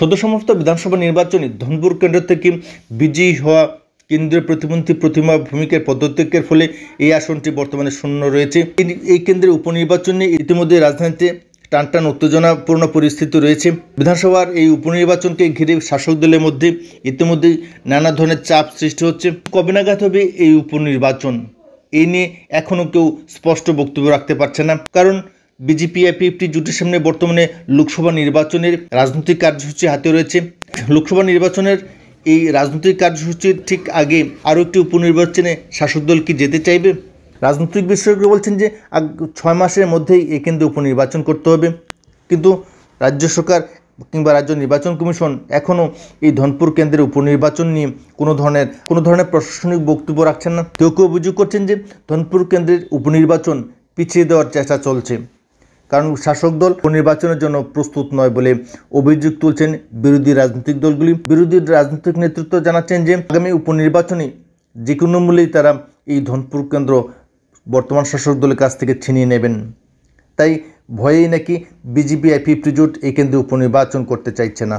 সদ্য সমাপ্ত বিধানসভা নির্বাচনে ধনপুর কেন্দ্র থেকে বিজয়ী হওয়া কেন্দ্রীয় প্রতিমন্ত্রী প্রতিমা ভূমিকের পদত্যাগের ফলে এই আসনটি বর্তমানে শূন্য রয়েছে এই কেন্দ্রের উপনির্বাচনে ইতিমধ্যে রাজধানীতে টানটান উত্তেজনাপূর্ণ পরিস্থিতি রয়েছে বিধানসভার এই উপনির্বাচনকে ঘিরে শাসক দলের মধ্যে ইতিমধ্যেই নানা ধরনের চাপ সৃষ্টি হচ্ছে কবে নাগাদ হবে এই উপনির্বাচন এই নিয়ে এখনও কেউ স্পষ্ট বক্তব্য রাখতে পারছে না কারণ বিজেপি এপিএফটি জুটির সামনে বর্তমানে লোকসভা নির্বাচনের রাজনৈতিক কার্যসূচি হাতে রয়েছে লোকসভা নির্বাচনের এই রাজনৈতিক কার্যসূচির ঠিক আগে আরও একটি উপনির্বাচনে শাসক দল কি যেতে চাইবে রাজনৈতিক বিশেষজ্ঞ বলছেন যে ছয় মাসের মধ্যেই এ কেন্দ্রে উপনির্বাচন করতে হবে কিন্তু রাজ্য সরকার কিংবা রাজ্য নির্বাচন কমিশন এখনও এই ধনপুর কেন্দ্রের উপনির্বাচন নিয়ে কোনো ধরনের কোনো ধরনের প্রশাসনিক বক্তব্য রাখছেন না কেউ কেউ অভিযোগ করছেন যে ধনপুর কেন্দ্রের উপনির্বাচন পিছিয়ে দেওয়ার চেষ্টা চলছে কারণ শাসক দল নির্বাচনের জন্য প্রস্তুত নয় বলে অভিযোগ তুলছেন বিরোধী রাজনৈতিক দলগুলি বিরোধী রাজনৈতিক নেতৃত্ব জানাচ্ছেন যে আগামী উপনির্বাচনে যে কোনো মূল্যেই তারা এই ধনপুর কেন্দ্র বর্তমান শাসক দলের কাছ থেকে ছিনিয়ে নেবেন তাই ভয়েই নাকি বিজেপি আইপি জোট এই কেন্দ্রে উপনির্বাচন করতে চাইছে না